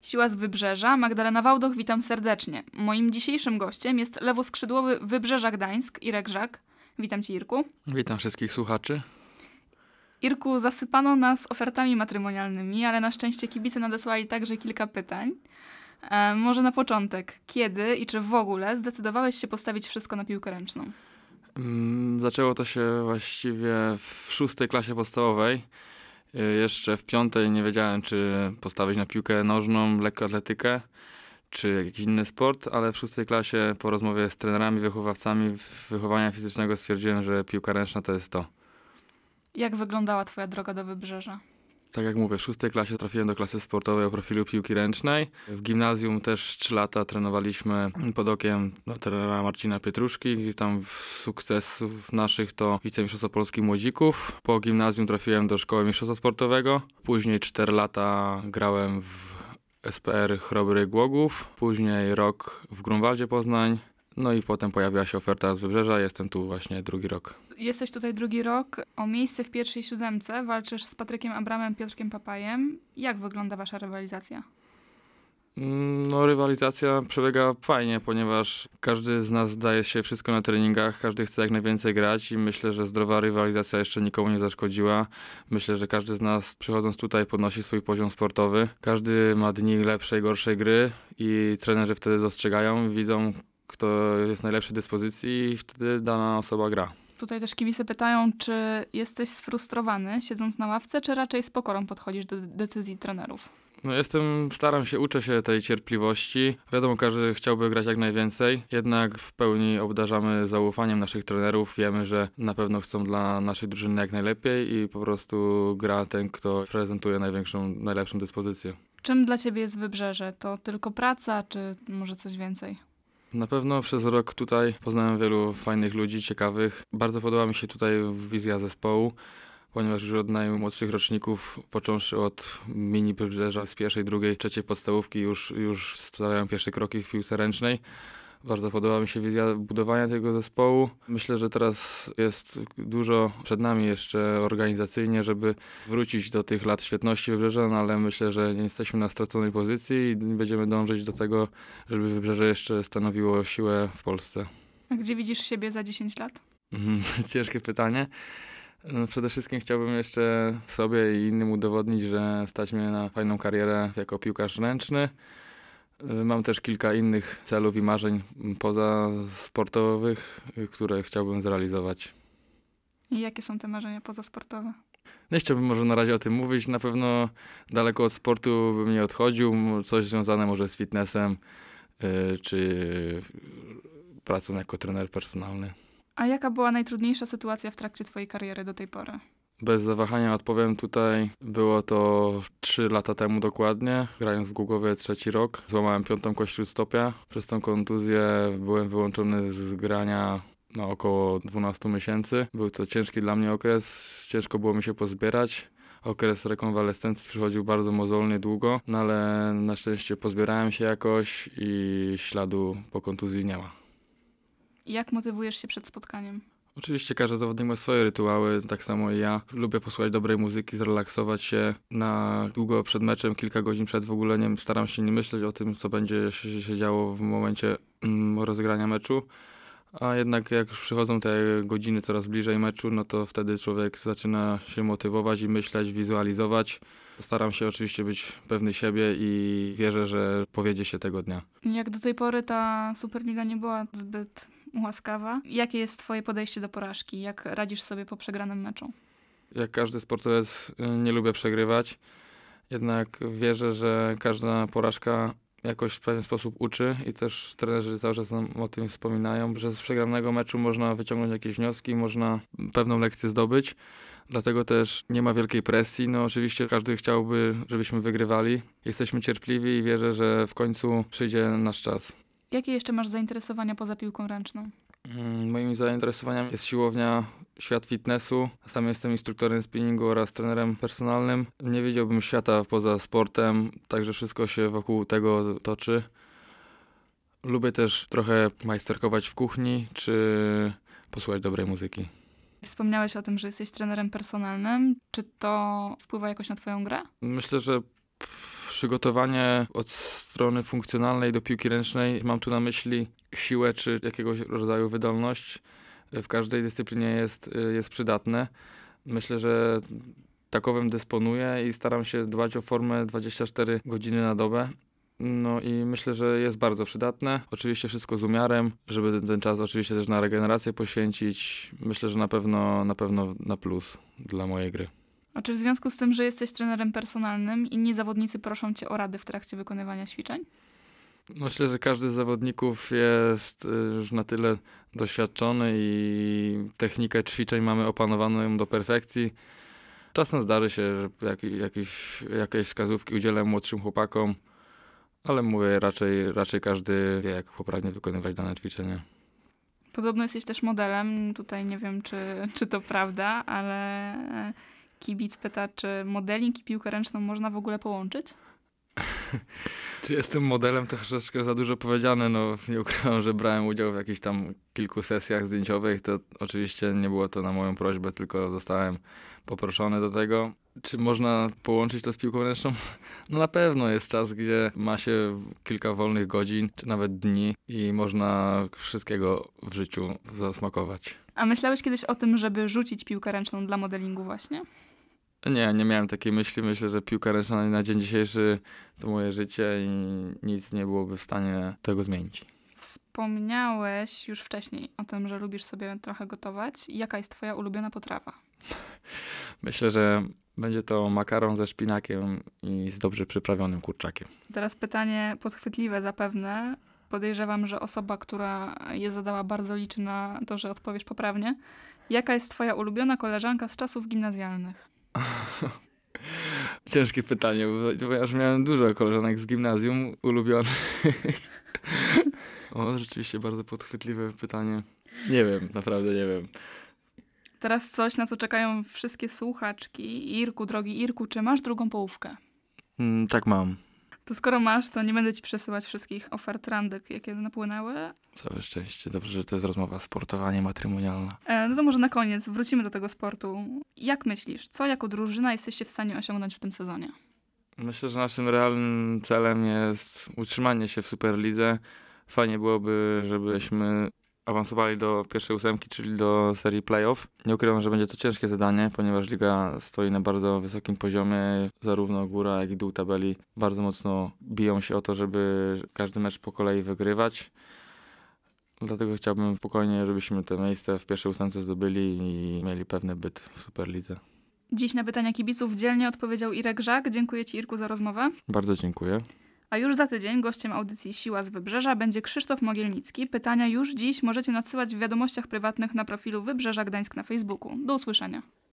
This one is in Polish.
Siła z Wybrzeża, Magdalena Wałdoch, witam serdecznie. Moim dzisiejszym gościem jest lewoskrzydłowy Wybrzeża Gdańsk, Irek Żak. Witam Cię, Irku. Witam wszystkich słuchaczy. Irku, zasypano nas ofertami matrymonialnymi, ale na szczęście kibice nadesłali także kilka pytań. E, może na początek, kiedy i czy w ogóle zdecydowałeś się postawić wszystko na piłkę ręczną? Mm, zaczęło to się właściwie w szóstej klasie podstawowej. Y, jeszcze w piątej nie wiedziałem, czy postawić na piłkę nożną, lekkoatletykę, czy jakiś inny sport, ale w szóstej klasie po rozmowie z trenerami, wychowawcami wychowania fizycznego stwierdziłem, że piłka ręczna to jest to. Jak wyglądała twoja droga do Wybrzeża? tak jak mówię, w szóstej klasie trafiłem do klasy sportowej o profilu piłki ręcznej. W gimnazjum też trzy lata trenowaliśmy pod okiem no, trenera Marcina Pietruszki i tam sukcesów naszych to wicemistrzostwo polskich Młodzików. Po gimnazjum trafiłem do szkoły mistrzostwa sportowego. Później cztery lata grałem w SPR Chrobry Głogów, później rok w Grunwaldzie Poznań, no i potem pojawiła się oferta z Wybrzeża, jestem tu właśnie drugi rok. Jesteś tutaj drugi rok, o miejsce w pierwszej siódemce walczysz z Patrykiem Abramem, Piotrkiem Papajem. Jak wygląda wasza rywalizacja? Mm, no, rywalizacja przebiega fajnie, ponieważ każdy z nas daje się wszystko na treningach, każdy chce jak najwięcej grać i myślę, że zdrowa rywalizacja jeszcze nikomu nie zaszkodziła. Myślę, że każdy z nas przychodząc tutaj podnosi swój poziom sportowy. Każdy ma dni lepszej, gorszej gry i trenerzy wtedy dostrzegają, widzą kto jest najlepszy dyspozycji i wtedy dana osoba gra. Tutaj też kibice pytają, czy jesteś sfrustrowany siedząc na ławce, czy raczej z pokorą podchodzisz do decyzji trenerów? No jestem, staram się, uczę się tej cierpliwości. Wiadomo, każdy chciałby grać jak najwięcej, jednak w pełni obdarzamy zaufaniem naszych trenerów. Wiemy, że na pewno chcą dla naszej drużyny jak najlepiej i po prostu gra ten, kto prezentuje największą, najlepszą dyspozycję. Czym dla Ciebie jest Wybrzeże? To tylko praca, czy może coś więcej? Na pewno przez rok tutaj poznałem wielu fajnych ludzi, ciekawych. Bardzo podoba mi się tutaj wizja zespołu, ponieważ już od najmłodszych roczników, począwszy od mini przybrzeża z pierwszej, drugiej, trzeciej podstawówki, już, już stawiałem pierwsze kroki w piłce ręcznej. Bardzo podoba mi się wizja budowania tego zespołu. Myślę, że teraz jest dużo przed nami jeszcze organizacyjnie, żeby wrócić do tych lat świetności wybrzeża, no ale myślę, że nie jesteśmy na straconej pozycji i będziemy dążyć do tego, żeby wybrzeże jeszcze stanowiło siłę w Polsce. A gdzie widzisz siebie za 10 lat? Mhm, ciężkie pytanie. No, przede wszystkim chciałbym jeszcze sobie i innym udowodnić, że stać mnie na fajną karierę jako piłkarz ręczny. Y, mam też kilka innych celów i marzeń poza sportowych, y, które chciałbym zrealizować. I jakie są te marzenia pozasportowe? Nie no chciałbym może na razie o tym mówić. Na pewno daleko od sportu bym nie odchodził. Coś związane może z fitnessem y, czy pracą jako trener personalny. A jaka była najtrudniejsza sytuacja w trakcie Twojej kariery do tej pory? Bez zawahania odpowiem tutaj. Było to 3 lata temu dokładnie, grając w Głogowie trzeci rok. Złamałem piątą kość stopia. Przez tą kontuzję byłem wyłączony z grania na no, około 12 miesięcy. Był to ciężki dla mnie okres, ciężko było mi się pozbierać. Okres rekonwalescencji przychodził bardzo mozolnie długo, no ale na szczęście pozbierałem się jakoś i śladu po kontuzji nie ma. Jak motywujesz się przed spotkaniem? Oczywiście każdy zawodnik ma swoje rytuały, tak samo ja. Lubię posłuchać dobrej muzyki, zrelaksować się na długo przed meczem, kilka godzin przed w ogóle nie, staram się nie myśleć o tym, co będzie się działo w momencie mm, rozegrania meczu. A jednak jak już przychodzą te godziny coraz bliżej meczu, no to wtedy człowiek zaczyna się motywować i myśleć, wizualizować. Staram się oczywiście być pewny siebie i wierzę, że powiedzie się tego dnia. Jak do tej pory ta Superliga nie była zbyt łaskawa. Jakie jest Twoje podejście do porażki? Jak radzisz sobie po przegranym meczu? Jak każdy sportowiec, y, nie lubię przegrywać. Jednak wierzę, że każda porażka jakoś w pewien sposób uczy i też trenerzy cały czas nam o tym wspominają, że z przegranego meczu można wyciągnąć jakieś wnioski, można pewną lekcję zdobyć. Dlatego też nie ma wielkiej presji. No oczywiście każdy chciałby, żebyśmy wygrywali. Jesteśmy cierpliwi i wierzę, że w końcu przyjdzie nasz czas. Jakie jeszcze masz zainteresowania poza piłką ręczną? Mm, moim zainteresowaniem jest siłownia, świat fitnessu. Sam jestem instruktorem spinningu oraz trenerem personalnym. Nie widziałbym świata poza sportem, także wszystko się wokół tego toczy. Lubię też trochę majsterkować w kuchni czy posłuchać dobrej muzyki. Wspomniałeś o tym, że jesteś trenerem personalnym. Czy to wpływa jakoś na Twoją grę? Myślę, że przygotowanie od strony funkcjonalnej do piłki ręcznej, mam tu na myśli siłę czy jakiegoś rodzaju wydolność, w każdej dyscyplinie jest, y, jest przydatne. Myślę, że takowym dysponuję i staram się dbać o formę 24 godziny na dobę. No i myślę, że jest bardzo przydatne. Oczywiście wszystko z umiarem, żeby ten, ten czas oczywiście też na regenerację poświęcić. Myślę, że na pewno na pewno na plus dla mojej gry. A czy w związku z tym, że jesteś trenerem personalnym, inni zawodnicy proszą cię o rady w trakcie wykonywania ćwiczeń? Myślę, że każdy z zawodników jest y, już na tyle doświadczony i technikę ćwiczeń mamy opanowaną do perfekcji. Czasem zdarzy się, że jak, jakieś, jakieś wskazówki udzielę młodszym chłopakom, ale mówię, raczej, raczej każdy wie, jak poprawnie wykonywać dane ćwiczenie. Podobno jesteś też modelem. Tutaj nie wiem, czy, czy to prawda, ale Kibic pyta, czy modeling i piłkę ręczną można w ogóle połączyć? Czy jestem modelem, to troszeczkę za dużo powiedziane. No, nie ukrywam, że brałem udział w jakichś tam kilku sesjach zdjęciowych. To oczywiście nie było to na moją prośbę, tylko zostałem poproszony do tego. Czy można połączyć to z piłką ręczną? No na pewno jest czas, gdzie ma się kilka wolnych godzin, czy nawet dni i można wszystkiego w życiu zasmakować. A myślałeś kiedyś o tym, żeby rzucić piłkę ręczną dla modelingu właśnie? Nie, nie miałem takiej myśli. Myślę, że piłka ręczna na dzień dzisiejszy to moje życie i nic nie byłoby w stanie tego zmienić. Wspomniałeś już wcześniej o tym, że lubisz sobie trochę gotować. Jaka jest twoja ulubiona potrawa? Myślę, że będzie to makaron ze szpinakiem i z dobrze przyprawionym kurczakiem. Teraz pytanie podchwytliwe zapewne. Podejrzewam, że osoba, która je zadała, bardzo liczy na to, że odpowiesz poprawnie. Jaka jest twoja ulubiona koleżanka z czasów gimnazjalnych? Ciężkie pytanie, ponieważ miałem dużo koleżanek z gimnazjum ulubionych. o, rzeczywiście bardzo podchwytliwe pytanie. Nie wiem, naprawdę nie wiem. Teraz coś, na co czekają wszystkie słuchaczki. Irku, drogi Irku, czy masz drugą połówkę? Mm, tak mam. To skoro masz, to nie będę ci przesyłać wszystkich ofert randek, jakie napłynęły. Całe szczęście. Dobrze, że to jest rozmowa sportowa, nie matrymonialna. E, no to może na koniec wrócimy do tego sportu. Jak myślisz, co jako drużyna jesteście w stanie osiągnąć w tym sezonie? Myślę, że naszym realnym celem jest utrzymanie się w Superlidze. Fajnie byłoby, żebyśmy awansowali do pierwszej ósemki, czyli do serii playoff. Nie ukrywam, że będzie to ciężkie zadanie, ponieważ liga stoi na bardzo wysokim poziomie. Zarówno góra, jak i dół tabeli bardzo mocno biją się o to, żeby każdy mecz po kolei wygrywać. Dlatego chciałbym spokojnie, żebyśmy te miejsce w pierwszej ósemce zdobyli i mieli pewny byt w Superlidze. Dziś na pytania kibiców dzielnie odpowiedział Irek Żak. Dziękuję Ci, Irku, za rozmowę. Bardzo dziękuję. A już za tydzień gościem audycji Siła z Wybrzeża będzie Krzysztof Mogielnicki. Pytania już dziś możecie nadsyłać w wiadomościach prywatnych na profilu Wybrzeża Gdańsk na Facebooku. Do usłyszenia.